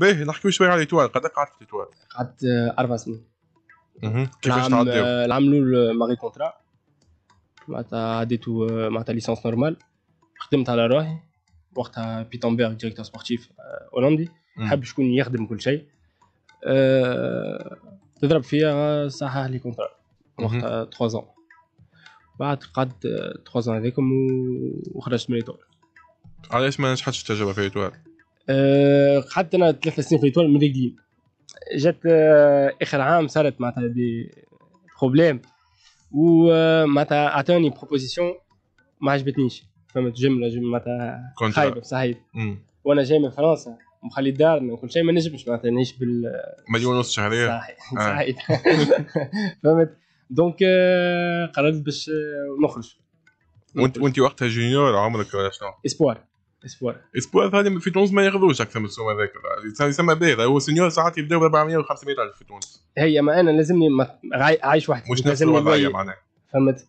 باهي نحكيو شويه على ايتوال قد إيه قعدت في ايتوال قعدت آه، اربع سنين اها كيفاش تعداو؟ آه، العام الاول ماغي كونترا معناتها عديت آه، معناتها ليسونس نورمال خدمت على روحي وقتها بيتنبرغ ديريكتور سبورتيف هولندي حب شكون يخدم كل شيء أه... تضرب فيا صحح لي كونترا وقتها 3 زون بعد قعدت 3 زون هذيكم وخرجت من ايتوال علاش ما نجحتش التجربه في ايتوال؟ قعدت أه، انا ثلاث سنين في الايطوال مضايقين جات أه، اخر عام صارت معناتها دي بروبليم ومعناتها أه، اعطوني بروبوزيسيون ما عجبتنيش فهمت جمله جمله معناتها خايبه صحيح وانا جاي من فرنسا مخلي دارنا وكل شيء ما نجمش معناتها نعيش بال مليون ونص شهريه صحيح صحيح فهمت دونك قررت باش نخرج وانت وانت وقتها جونيور عمرك شنو؟ اسبوار اسبوع اسبوع ثاني في تونس ما ياخذوش اكثر من السوم هذاك يسمى بيض هو سينيور ساعات يبدا ب 400 و 500 الف في تونس هي ما انا لازمني ما عايش وحدي مش نفس الوضعيه معناها فهمت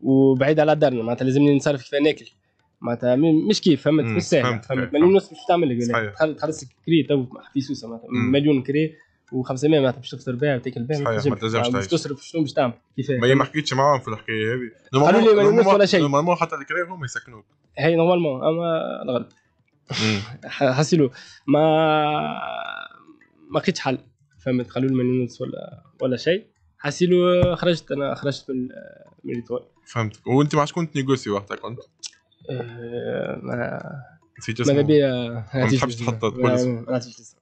وبعيد على دارنا معناتها لازمني نصرف كيف ناكل معناتها مش كيف فهمت مش سهل فهمت مليون ونص مش تعمل لك تخلص كري تو في سوسه معناتها مليون كري و500 معناتها باش تخسر بها وتاكل بها ما تلزمش تصرف شنو باش تعمل كيفاش ما حكيتش معاهم في الحكايه هذه قالوا لي ما يلموش ولا شيء نورمالمون حتى الكراي هما يسكنوك هي نورمالمون اما الغلب حسيلو ما ما لقيتش حل فهمت قالوا لي ما يلموش ولا ولا شيء حسيلو خرجت انا خرجت من من فهمت وانت مع شكون تنيغوسي وقتها كنت؟ أه، ما نسيت اسمه ماذا بيا ما تحبش تحط ما نسيتش